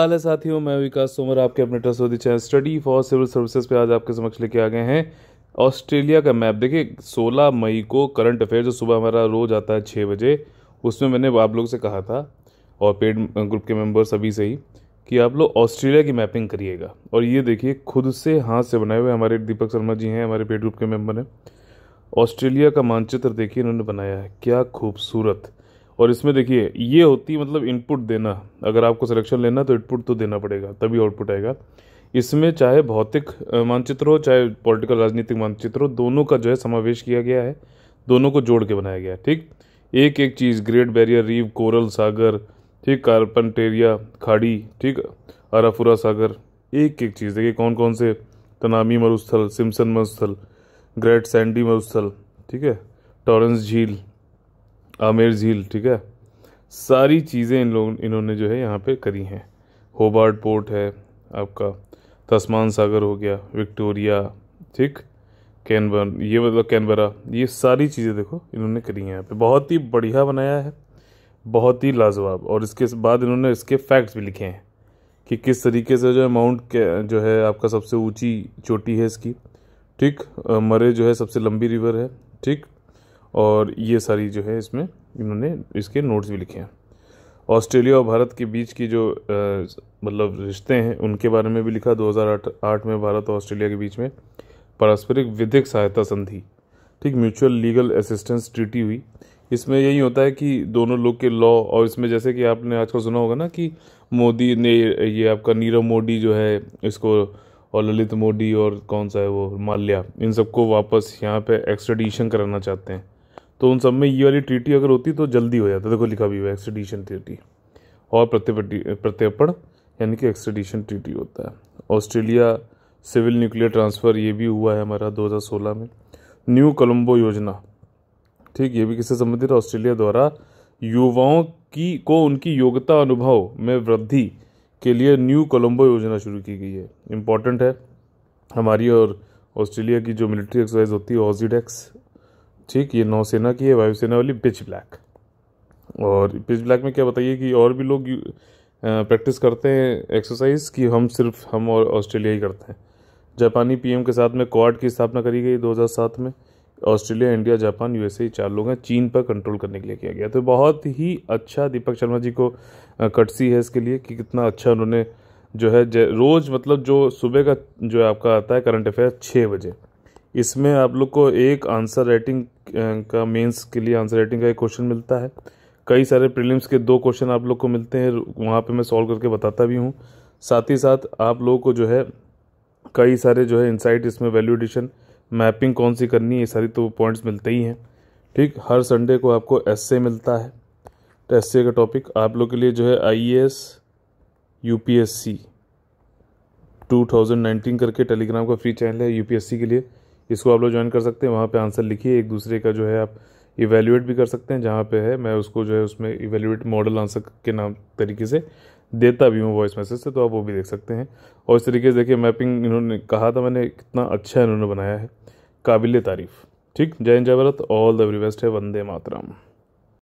हाल साथियों मैं विकास तोमर आपके अपने trusty channel study for civil services पे आज आपके समक्ष लेके आ गए हैं ऑस्ट्रेलिया का मैप देखिए 16 मई को करंट अफेयर जो सुबह हमारा रोज आता है छः बजे उसमें मैंने आप लोग से कहा था और पेड ग्रुप के मेंबर सभी से ही कि आप लोग ऑस्ट्रेलिया की मैपिंग करिएगा और ये देखिए खुद से हाथ से बनाए हुए हमारे दीपक शर्मा जी हैं हमारे पेड ग्रुप के मेम्बर हैं ऑस्ट्रेलिया का मानचित्र देखिए इन्होंने बनाया है क्या खूबसूरत और इसमें देखिए ये होती है मतलब इनपुट देना अगर आपको सिलेक्शन लेना तो इनपुट तो देना पड़ेगा तभी आउटपुट आएगा इसमें चाहे भौतिक मानचित्र हो चाहे पॉलिटिकल राजनीतिक मानचित्र हो दोनों का जो है समावेश किया गया है दोनों को जोड़ के बनाया गया है ठीक एक एक चीज़ ग्रेट बैरियर रीव कोरल सागर ठीक कार्पनटेरिया खाड़ी ठीक अराफुरा सागर एक एक चीज़ देखिए कौन कौन से तनामी मरुस्थल सिम्सन मरुस्थल ग्रेट सैंडी मरुस्थल ठीक है टॉरेंस झील आमेर झील ठीक है सारी चीज़ें इन लोग इन्होंने जो है यहाँ पे करी हैं होबार्ड पोर्ट है आपका तस्मान सागर हो गया विक्टोरिया ठीक कैनबर ये मतलब कैनबरा ये सारी चीज़ें देखो इन्होंने करी हैं यहाँ पे बहुत ही बढ़िया बनाया है बहुत ही लाजवाब और इसके बाद इन्होंने इसके फैक्ट्स भी लिखे हैं कि किस तरीके से जो है माउंट जो है आपका सबसे ऊंची चोटी है इसकी ठीक मरे जो है सबसे लंबी रिवर है ठीक और ये सारी जो है इसमें इन्होंने इसके नोट्स भी लिखे हैं ऑस्ट्रेलिया और भारत के बीच की जो मतलब रिश्ते हैं उनके बारे में भी लिखा 2008 में भारत और ऑस्ट्रेलिया के बीच में पारस्परिक विधिक सहायता संधि ठीक म्यूचुअल लीगल असिस्टेंस ट्रीटी हुई इसमें यही होता है कि दोनों लोग के लॉ और इसमें जैसे कि आपने आजकल सुना होगा ना कि मोदी ने ये आपका नीरव मोदी जो है इसको और ललित मोदी और कौन सा है वो माल्या इन सबको वापस यहाँ पे एक्सट्रेडिशन कराना चाहते हैं तो उन सब में ये वाली ट्रीटी अगर होती तो जल्दी हो जाता देखो लिखा भी हुआ एक्सटेडिशन ट्रीटी और प्रत्यर्पण यानी कि एक्सटेडिशन ट्रीटी होता है ऑस्ट्रेलिया सिविल न्यूक्लियर ट्रांसफ़र ये भी हुआ है हमारा 2016 में न्यू कोलम्बो योजना ठीक ये भी किससे संबंधित है ऑस्ट्रेलिया द्वारा युवाओं की को उनकी योग्यता अनुभव में वृद्धि के लिए न्यू कोलम्बो योजना शुरू की गई है इम्पॉर्टेंट है हमारी और ऑस्ट्रेलिया की जो मिलिट्री एक्सरसाइज होती है ऑजिडेक्स ठीक ये नौसेना की है वायुसेना वाली पिच ब्लैक और पिच ब्लैक में क्या बताइए कि और भी लोग प्रैक्टिस करते हैं एक्सरसाइज कि हम सिर्फ हम और ऑस्ट्रेलिया ही करते हैं जापानी पीएम के साथ में क्वाड की स्थापना करी गई 2007 में ऑस्ट्रेलिया इंडिया जापान यूएसए चार लोग हैं चीन पर कंट्रोल करने के लिए किया गया तो बहुत ही अच्छा दीपक शर्मा जी को कटसी है इसके लिए कि कितना अच्छा उन्होंने जो है रोज़ मतलब जो सुबह का जो आपका आता है करंट अफेयर छः बजे इसमें आप लोग को एक आंसर राइटिंग का मेंस के लिए आंसर राइटिंग का एक क्वेश्चन मिलता है कई सारे प्रीलिम्स के दो क्वेश्चन आप लोग को मिलते हैं वहाँ पे मैं सॉल्व करके बताता भी हूँ साथ ही साथ आप लोगों को जो है कई सारे जो है इंसाइट इसमें वैल्यू एडिशन मैपिंग कौन सी करनी है ये सारी तो पॉइंट्स मिलते ही हैं ठीक हर संडे को आपको एस मिलता है तो एस का टॉपिक आप लोग के लिए जो है I S U P S C two thousand nineteen करके टेलीग्राम का फ्री चैनल है यू पी एस सी के लिए इसको आप लोग ज्वाइन कर सकते हैं वहाँ पे आंसर लिखिए एक दूसरे का जो है आप इवेल्यूएट भी कर सकते हैं जहाँ पे है मैं उसको जो है उसमें इवेल्यूएट मॉडल आंसर के नाम तरीके से देता भी हूँ वॉइस मैसेज से तो आप वो भी देख सकते हैं और इस तरीके से देखिए मैपिंग इन्होंने कहा था मैंने कितना अच्छा इन्होंने बनाया है काबिल तारीफ़ ठीक जय हिंद जय Bharat all the very best है वंदे मातराम